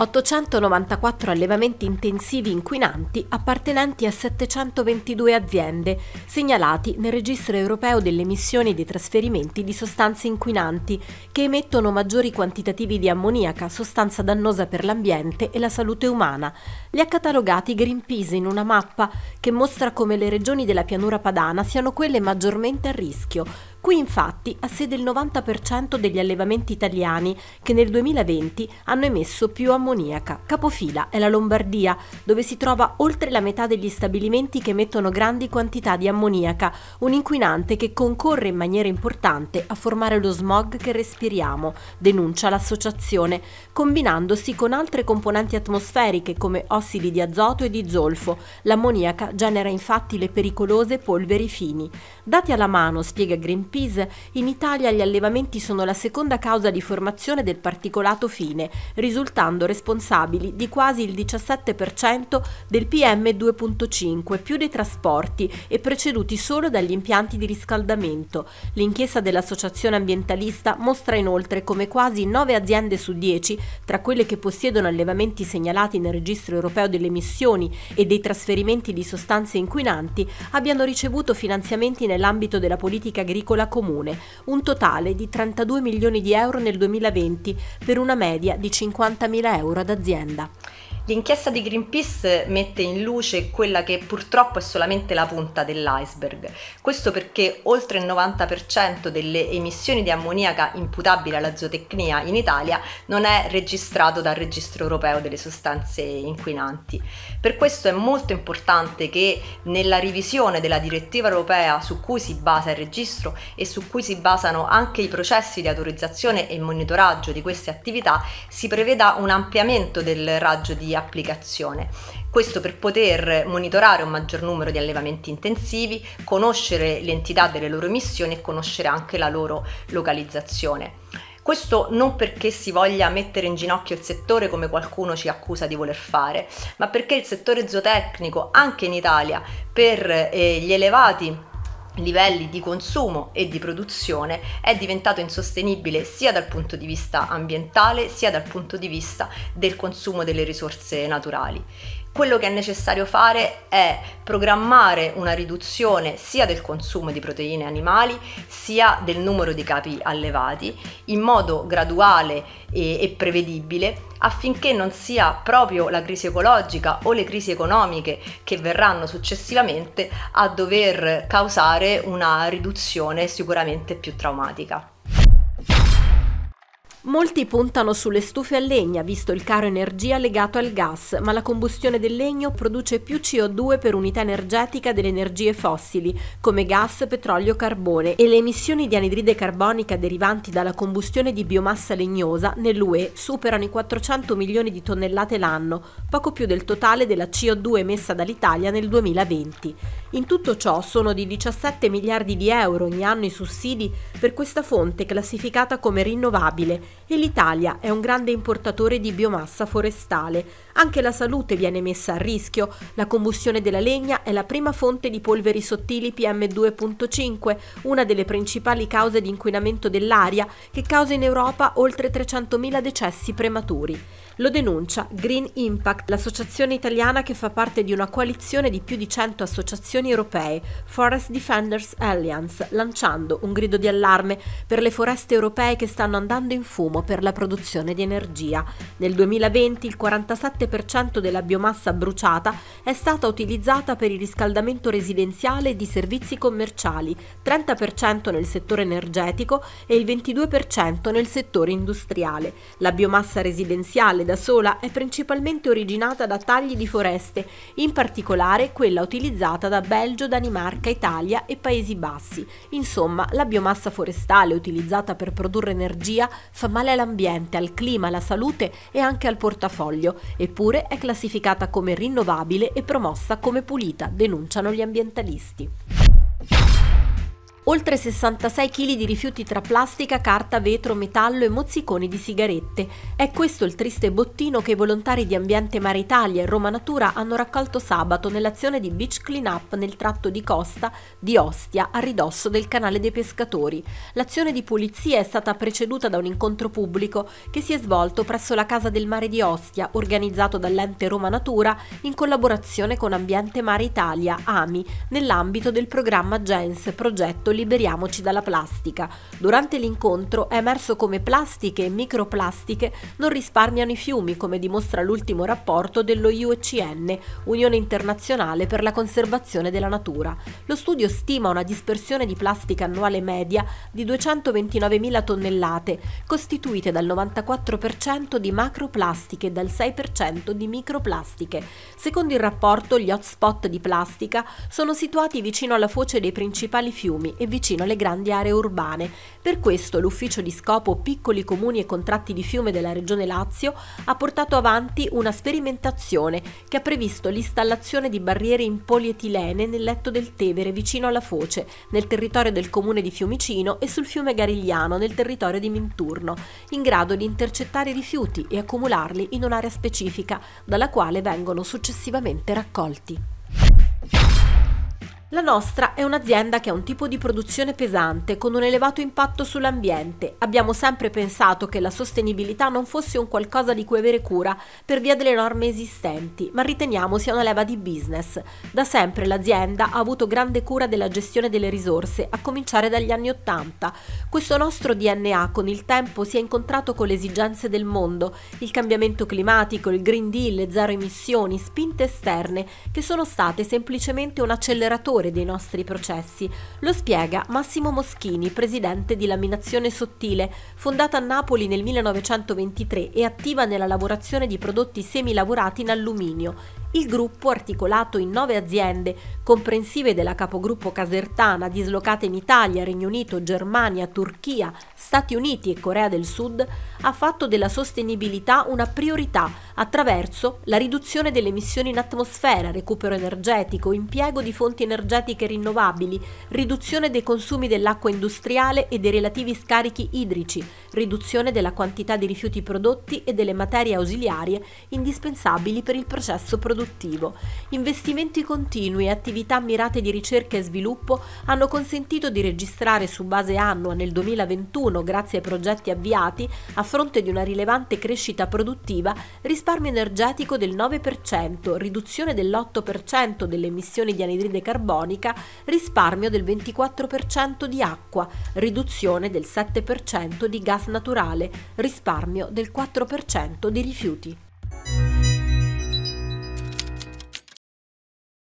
894 allevamenti intensivi inquinanti appartenenti a 722 aziende, segnalati nel registro europeo delle emissioni di trasferimenti di sostanze inquinanti, che emettono maggiori quantitativi di ammoniaca, sostanza dannosa per l'ambiente e la salute umana. Li ha catalogati Greenpeace in una mappa che mostra come le regioni della pianura padana siano quelle maggiormente a rischio, Qui infatti ha sede il 90% degli allevamenti italiani che nel 2020 hanno emesso più ammoniaca. Capofila è la Lombardia, dove si trova oltre la metà degli stabilimenti che emettono grandi quantità di ammoniaca, un inquinante che concorre in maniera importante a formare lo smog che respiriamo, denuncia l'associazione, combinandosi con altre componenti atmosferiche come ossidi di azoto e di zolfo. L'ammoniaca genera infatti le pericolose polveri fini. Dati alla mano, spiega Greenpeace, Greenpeace, in Italia gli allevamenti sono la seconda causa di formazione del particolato fine, risultando responsabili di quasi il 17% del PM2.5, più dei trasporti e preceduti solo dagli impianti di riscaldamento. L'inchiesta dell'associazione ambientalista mostra inoltre come quasi 9 aziende su 10, tra quelle che possiedono allevamenti segnalati nel registro europeo delle emissioni e dei trasferimenti di sostanze inquinanti, abbiano ricevuto finanziamenti nell'ambito della politica agricola calcola comune, un totale di 32 milioni di euro nel 2020 per una media di 50 mila euro ad azienda. L'inchiesta di Greenpeace mette in luce quella che purtroppo è solamente la punta dell'iceberg. Questo perché oltre il 90% delle emissioni di ammoniaca imputabile alla zootecnia in Italia non è registrato dal registro europeo delle sostanze inquinanti. Per questo è molto importante che nella revisione della direttiva europea su cui si basa il registro e su cui si basano anche i processi di autorizzazione e monitoraggio di queste attività si preveda un ampliamento del raggio di dell'applicazione. Questo per poter monitorare un maggior numero di allevamenti intensivi, conoscere l'entità delle loro emissioni e conoscere anche la loro localizzazione. Questo non perché si voglia mettere in ginocchio il settore come qualcuno ci accusa di voler fare, ma perché il settore zootecnico anche in Italia per eh, gli elevati livelli di consumo e di produzione è diventato insostenibile sia dal punto di vista ambientale sia dal punto di vista del consumo delle risorse naturali quello che è necessario fare è programmare una riduzione sia del consumo di proteine animali sia del numero di capi allevati in modo graduale e, e, prevedibile affinché non sia proprio la crisi ecologica o le crisi economiche che verranno successivamente a dover causare una riduzione sicuramente più traumatica. Molti puntano sulle stufe a legna, visto il caro energia legato al gas, ma la combustione del legno produce più CO2 per unità energetica delle energie fossili, come gas, petrolio, carbone, e le emissioni di anidride carbonica derivanti dalla combustione di biomassa legnosa nell'UE superano i 400 milioni di tonnellate l'anno, poco più del totale della CO2 emessa dall'Italia nel 2020. In tutto ciò sono di 17 miliardi di euro ogni anno i sussidi per questa fonte classificata come rinnovabile e l'Italia è un grande importatore di biomassa forestale, anche la salute viene messa a rischio. La combustione della legna è la prima fonte di polveri sottili PM2.5, una delle principali cause di inquinamento dell'aria che causa in Europa oltre 300.000 decessi prematuri. Lo denuncia Green Impact, l'associazione italiana che fa parte di una coalizione di più di 100 associazioni europee, Forest Defenders Alliance, lanciando un grido di allarme per le foreste europee che stanno andando in fumo per la produzione di energia. Nel 2020 il 47% 7% della biomassa bruciata è stata utilizzata per il riscaldamento residenziale e di servizi commerciali, 30% nel settore energetico e il 22% nel settore industriale. La biomassa residenziale da sola è principalmente originata da tagli di foreste, in particolare quella utilizzata da Belgio, Danimarca, Italia e Paesi Bassi. Insomma, la biomassa forestale utilizzata per produrre energia fa male all'ambiente, al clima, alla salute e anche al portafoglio e Eppure è classificata come rinnovabile e promossa come pulita, denunciano gli ambientalisti oltre 66 kg di rifiuti tra plastica, carta, vetro, metallo e mozziconi di sigarette. È questo il triste bottino che i volontari di Ambiente Mare Italia e Roma Natura hanno raccolto sabato nell'azione di beach cleanup nel tratto di costa di Ostia a ridosso del canale dei pescatori. L'azione di pulizia è stata preceduta da un incontro pubblico che si è svolto presso la Casa del Mare di Ostia, organizzato dall'ente Roma Natura in collaborazione con Ambiente Mare Italia, AMI, nell'ambito del programma GENS, progetto Liberiamoci dalla plastica. Durante l'incontro è emerso come plastiche e microplastiche non risparmiano i fiumi, come dimostra l'ultimo rapporto dello IUCN, Unione Internazionale per la Conservazione della Natura. Lo studio stima una dispersione di plastica annuale media di 229.000 tonnellate, costituite dal 94% di macroplastiche e dal 6% di microplastiche. Secondo il rapporto, gli hotspot di plastica sono situati vicino alla foce dei principali fiumi e vicino alle grandi aree urbane. Per questo l'ufficio di scopo Piccoli Comuni e Contratti di Fiume della Regione Lazio ha portato avanti una sperimentazione che ha previsto l'installazione di barriere in polietilene nel letto del Tevere vicino alla Foce, nel territorio del comune di Fiumicino e sul fiume Garigliano nel territorio di Minturno, in grado di intercettare i rifiuti e accumularli in un'area specifica, dalla quale vengono successivamente raccolti. La nostra è un'azienda che ha un tipo di produzione pesante con un elevato impatto sull'ambiente. Abbiamo sempre pensato che la sostenibilità non fosse un qualcosa di cui avere cura per via delle norme esistenti, ma riteniamo sia una leva di business. Da sempre l'azienda ha avuto grande cura della gestione delle risorse, a cominciare dagli anni Ottanta. Questo nostro DNA con il tempo si è incontrato con le esigenze del mondo, il cambiamento climatico, il Green Deal, le zero emissioni, spinte esterne, che sono state semplicemente un acceleratore favore dei nostri processi. Lo spiega Massimo Moschini, presidente di Laminazione Sottile, fondata a Napoli nel 1923 e attiva nella lavorazione di prodotti semilavorati in alluminio il gruppo, articolato in nove aziende, comprensive della capogruppo casertana, dislocate in Italia, Regno Unito, Germania, Turchia, Stati Uniti e Corea del Sud, ha fatto della sostenibilità una priorità attraverso la riduzione delle emissioni in atmosfera, recupero energetico, impiego di fonti energetiche rinnovabili, riduzione dei consumi dell'acqua industriale e dei relativi scarichi idrici, riduzione della quantità di rifiuti prodotti e delle materie ausiliarie indispensabili per il processo produttivo produttivo. Investimenti continui e attività mirate di ricerca e sviluppo hanno consentito di registrare su base annua nel 2021, grazie ai progetti avviati, a fronte di una rilevante crescita produttiva, risparmio energetico del 9%, riduzione dell'8% delle emissioni di anidride carbonica, risparmio del 24% di acqua, riduzione del 7% di gas naturale, risparmio del 4% di rifiuti.